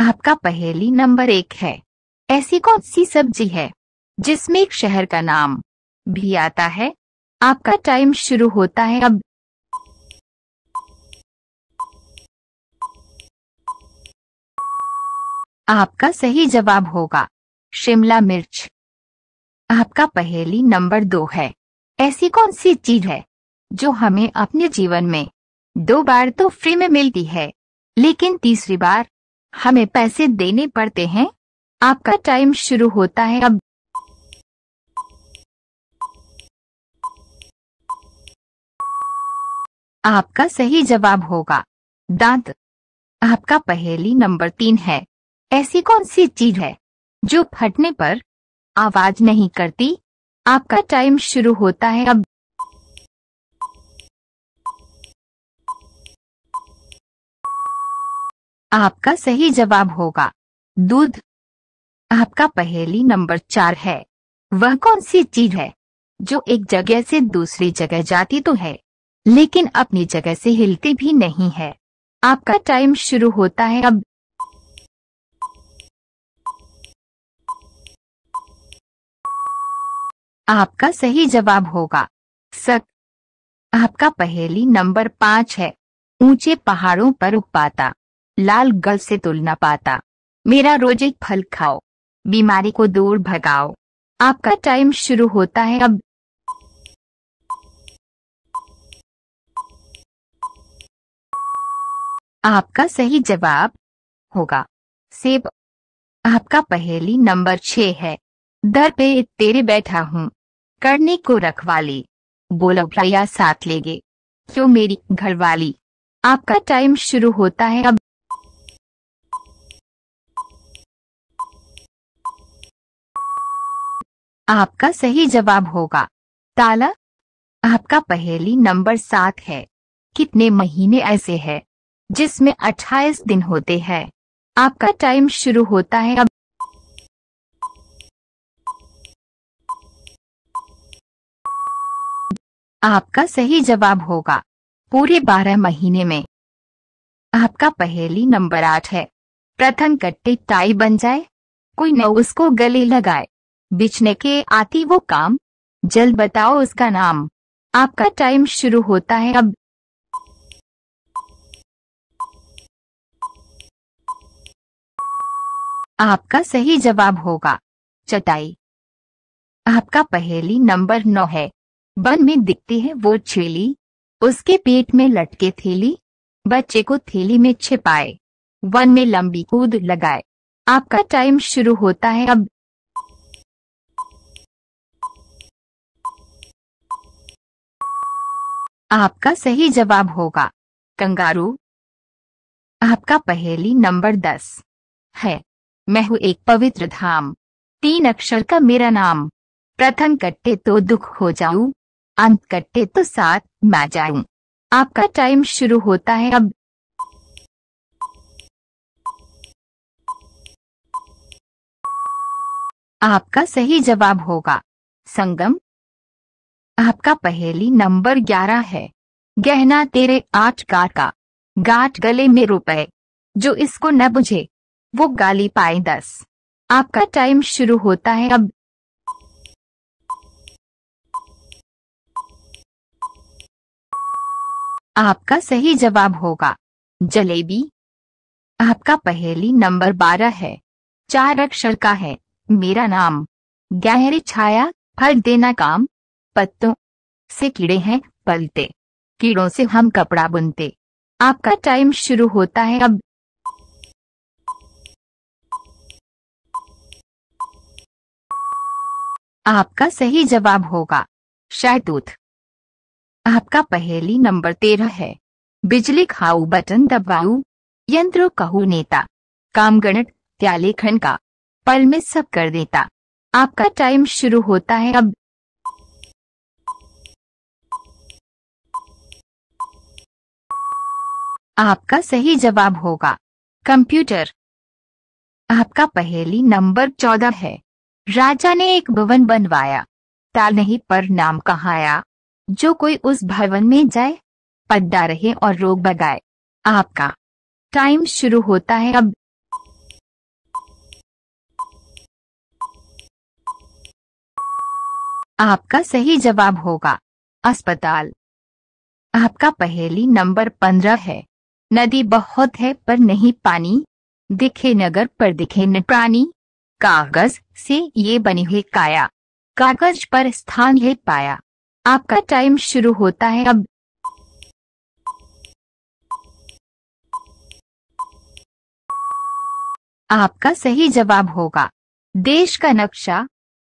आपका पहेली नंबर एक है ऐसी कौन सी सब्जी है जिसमें एक शहर का नाम भी आता है आपका टाइम शुरू होता है अब आपका सही जवाब होगा शिमला मिर्च आपका पहेली नंबर दो है ऐसी कौन सी चीज है जो हमें अपने जीवन में दो बार तो फ्री में मिलती है लेकिन तीसरी बार हमें पैसे देने पड़ते हैं आपका टाइम शुरू होता है अब आपका सही जवाब होगा दांत आपका पहेली नंबर तीन है ऐसी कौन सी चीज है जो फटने पर आवाज नहीं करती आपका टाइम शुरू होता है अब आपका सही जवाब होगा दूध आपका पहेली नंबर चार है वह कौन सी चीज है जो एक जगह से दूसरी जगह जाती तो है लेकिन अपनी जगह से हिलती भी नहीं है आपका टाइम शुरू होता है अब आपका सही जवाब होगा सक आपका पहेली नंबर पाँच है ऊंचे पहाड़ों पर उपाता लाल गल से तुल ना पाता मेरा रोज एक फल खाओ बीमारी को दूर भगाओ आपका टाइम शुरू होता है अब आपका सही जवाब होगा सेब आपका पहेली नंबर छ है दर पे तेरे बैठा हूँ करने को रखवाली बोलो भैया साथ लेगे क्यों मेरी घरवाली आपका टाइम शुरू होता है अब आपका सही जवाब होगा ताला आपका पहेली नंबर सात है कितने महीने ऐसे है जिसमें अट्ठाईस दिन होते हैं आपका टाइम शुरू होता है अब आपका सही जवाब होगा पूरे बारह महीने में आपका पहेली नंबर आठ है प्रथम कट्टे टाई बन जाए कोई न उसको गले लगाए बिछने के आती वो काम जल्द बताओ उसका नाम आपका टाइम शुरू होता है अब आपका सही जवाब होगा चटाई आपका पहेली नंबर नौ है बन में दिखती है वो छेली उसके पेट में लटके थैली बच्चे को थैली में छिपाए वन में लंबी कूद लगाए आपका टाइम शुरू होता है अब आपका सही जवाब होगा कंगारू आपका पहेली नंबर दस है मैं हूं एक पवित्र धाम तीन अक्षर का मेरा नाम प्रथम कट्टे तो दुख हो जाऊ अंत कट्टे तो साथ मैं जाऊं आपका टाइम शुरू होता है अब आपका सही जवाब होगा संगम आपका पहली नंबर ग्यारह है गहना तेरे आठ गार का गाट गले में रुपए जो इसको न बुझे वो गाली पाए दस आपका टाइम शुरू होता है अब आपका सही जवाब होगा जलेबी आपका पहेली नंबर बारह है चार अक्षर का है मेरा नाम गहरी छाया फल देना काम पत्तों से कीड़े हैं पलते कीड़ों से हम कपड़ा बुनते आपका टाइम शुरू होता है अब आपका सही जवाब होगा शहतूत आपका पहेली नंबर तेरह है बिजली खाऊ बटन दबाऊ यंत्र कहू नेता काम गणित त्यालेखन का पल में सब कर देता आपका टाइम शुरू होता है अब आपका सही जवाब होगा कंप्यूटर आपका पहेली नंबर चौदह है राजा ने एक भवन बनवाया ताल नहीं पर नाम कहाया जो कोई उस भवन में जाए पद्दा रहे और रोग बगाए आपका टाइम शुरू होता है अब आपका सही जवाब होगा अस्पताल आपका पहेली नंबर पंद्रह है नदी बहुत है पर नहीं पानी दिखे नगर पर दिखे न प्राणी कागज से ये बनी हुई काया कागज पर स्थान है पाया आपका टाइम शुरू होता है अब आपका सही जवाब होगा देश का नक्शा